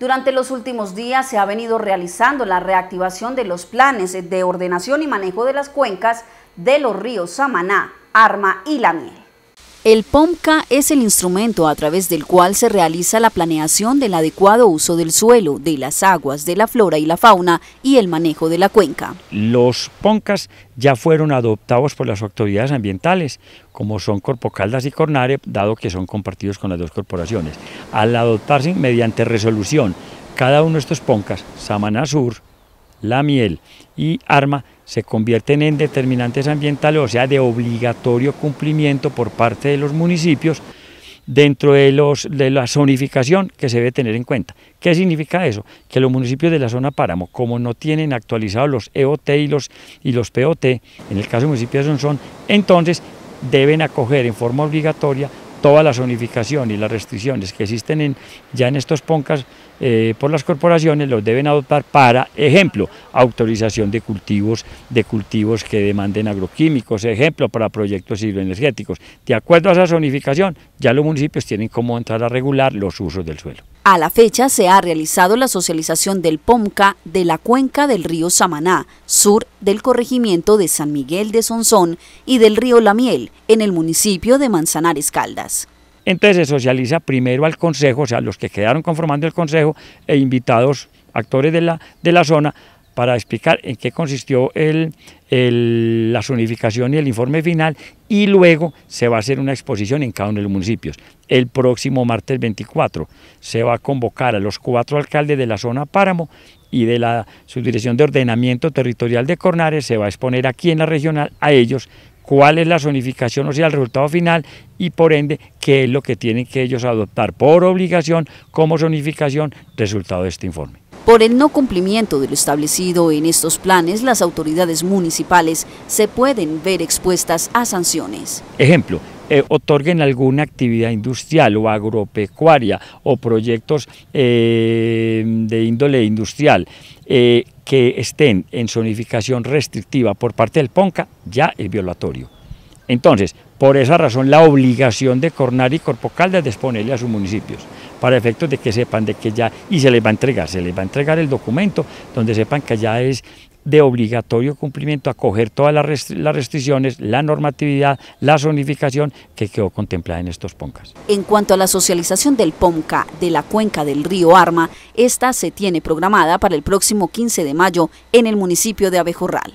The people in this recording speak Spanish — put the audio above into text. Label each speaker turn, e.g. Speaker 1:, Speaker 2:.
Speaker 1: Durante los últimos días se ha venido realizando la reactivación de los planes de ordenación y manejo de las cuencas de los ríos Samaná, Arma y La Miel. El POMCA es el instrumento a través del cual se realiza la planeación del adecuado uso del suelo, de las aguas, de la flora y la fauna y el manejo de la cuenca.
Speaker 2: Los Poncas ya fueron adoptados por las autoridades ambientales, como son Corpo Caldas y Cornare, dado que son compartidos con las dos corporaciones. Al adoptarse mediante resolución cada uno de estos Poncas: Samaná Sur, La Miel y Arma, se convierten en determinantes ambientales, o sea, de obligatorio cumplimiento por parte de los municipios dentro de, los, de la zonificación que se debe tener en cuenta. ¿Qué significa eso? Que los municipios de la zona páramo, como no tienen actualizados los EOT y los, y los POT, en el caso de municipio de Sonsón, entonces deben acoger en forma obligatoria toda la zonificación y las restricciones que existen en, ya en estos poncas eh, por las corporaciones los deben adoptar para, ejemplo, autorización de cultivos, de cultivos que demanden agroquímicos, ejemplo, para proyectos hidroenergéticos. De acuerdo a esa zonificación, ya los municipios tienen cómo entrar a regular los usos del suelo.
Speaker 1: A la fecha se ha realizado la socialización del POMCA de la cuenca del río Samaná, sur del corregimiento de San Miguel de Sonsón y del río La Miel, en el municipio de Manzanares Caldas.
Speaker 2: Entonces se socializa primero al consejo, o sea, los que quedaron conformando el consejo e invitados actores de la, de la zona para explicar en qué consistió la zonificación y el informe final y luego se va a hacer una exposición en cada uno de los municipios. El próximo martes 24 se va a convocar a los cuatro alcaldes de la zona Páramo y de la Subdirección de Ordenamiento Territorial de Cornares, se va a exponer aquí en la regional a ellos cuál es la zonificación, o sea, el resultado final y por ende qué es lo que tienen que ellos adoptar por obligación como zonificación resultado de este informe.
Speaker 1: Por el no cumplimiento de lo establecido en estos planes, las autoridades municipales se pueden ver expuestas a sanciones.
Speaker 2: Ejemplo, eh, otorguen alguna actividad industrial o agropecuaria o proyectos eh, de índole industrial eh, que estén en zonificación restrictiva por parte del PONCA, ya es violatorio. Entonces, por esa razón, la obligación de Cornar y Corpo Caldas es exponerle a sus municipios, para efectos de que sepan de que ya, y se les va a entregar, se les va a entregar el documento donde sepan que ya es de obligatorio cumplimiento acoger todas las, restricciones, la normatividad, la zonificación que quedó contemplada en estos PONCAS.
Speaker 1: En cuanto a la socialización del PONCA de la cuenca del río Arma, esta se tiene programada para el próximo 15 de mayo en el municipio de Abejorral.